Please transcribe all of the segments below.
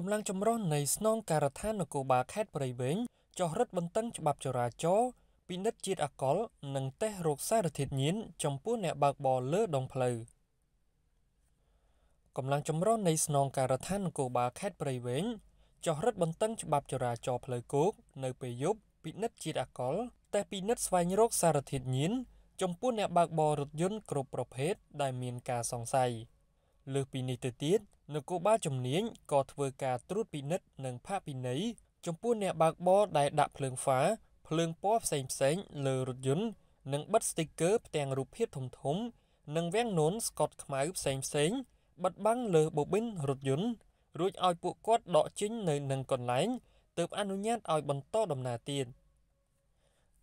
កម្លាំងចម្រុះនៃ ស្នងការដ្ឋាននគរបាលខេត្តព្រៃវែងចុះរឹតបន្តឹងច្បាប់ចរាចរណ៍ពិនិត្យជាតិអាល់កុលនិងតេស្តរោគសារធាតុញៀនចំពោះអ្នកបើកបរលើដងផ្លូវកម្លាំងចម្រុះនៃស្នងការដ្ឋាននគរបាលខេត្តព្រៃវែងចុះរឹតបន្តឹងច្បាប់ចរាចរណ៍ផ្លូវគោកនៅពេលយប់ពិនិត្យជាតិអាល់កុលតេស្តពិនិត្យស្វែងរកសារធាតុញៀនចំពោះអ្នកបើកបររថយន្តគ្រប់ប្រភេទដែលមានការសង្ស័យ។លើសពីនេះទៅទៀតនគរបាលជំនាញក៏ធ្វើការត្រួតពិនិត្យនិងផាកពិន័យចំពោះអ្នកបើកបរដែលដាក់ភ្លើងហ្វាភ្លើងពណ៌ផ្សេងផ្សេងលើរថយន្តនិងបិទស្ទីគ័រផ្ទាំងរូបភាពធំធំនិងវាំងនូនស្កតខ្មៅផ្សេងផ្សេងបិទបាំងលើបប៊ីនរថយន្តរួចឲ្យពួកគាត់ដកចេញនៅនឹងកន្លែងទើបអនុញ្ញាតឲ្យបន្តដំណើរទៀត។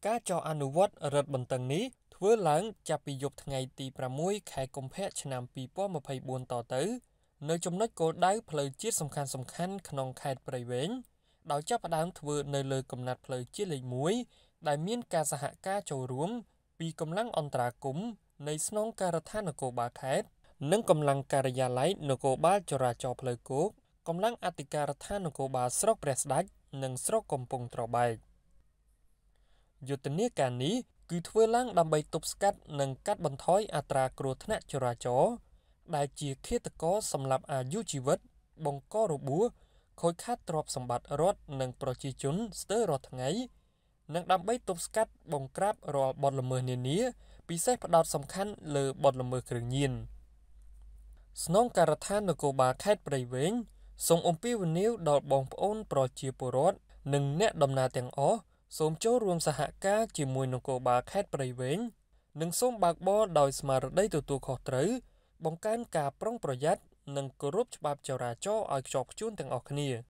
ការចោះអនុវត្តរដ្ឋបន្ទឹងនេះធ្វើឡើងចាប់ពីយប់ថ្ងៃទី6ខែកុម្ភៈឆ្នាំ2024តទៅ នៅ ចំណុចគោលដៅផ្លូវជាតិសំខាន់សំខាន់ក្នុងខេត្តព្រៃវែងដោយចាប់ផ្ដើមធ្វើនៅលើកំណត់ផ្លូវជាតិលេខ1ដែលមានការសហការចូលរួម ពីកម្លាំងអន្តរាគមន៍នៃស្នងការដ្ឋាននគរបាលខេត្តនិងកម្លាំងការិយាល័យនគរបាលចរាចរផ្លូវគោកកម្លាំងអធិការដ្ឋាននគរបាលស្រុកព្រះស្ដេចនិងស្រុកកំពង់ត្របែក។យុទ្ធនាការនេះគឺធ្វើឡើងដើម្បីទប់ស្កាត់និងកាត់បន្ថយអត្រាគ្រោះថ្នាក់ចរាចរណ៍ដែលជាឃាតករសម្រាប់អាយុជីវិត បង្ករបួសខូចខាតទ្រព្យសម្បត្តិរដ្ឋនិងប្រជាជនស្ទើររាល់ថ្ងៃនិងដើម្បីទប់ស្កាត់បង្ក្រាបរាល់បទល្មើសនានាពិសេសផ្ដោតសំខាន់លើបទល្មើសគ្រឿងញៀនស្នងការដ្ឋាននគរបាលខេត្តព្រៃវែងសូមអំពាវនាវដល់បងប្អូនប្រជាពលរដ្ឋនិងអ្នកដំណើរទាំងអស់សូមចូលរួមសហការជាមួយនគរបាលខេត្តព្រៃវែងនិងសូមបើកបរដោយស្មារតីទទួលខុសត្រូវបង្កើនការប្រុងប្រយ័ត្ននិងគោរពច្បាប់ចរាចរណ៍ឲ្យខ្ជាប់ខ្ជួនទាំងអស់គ្នា។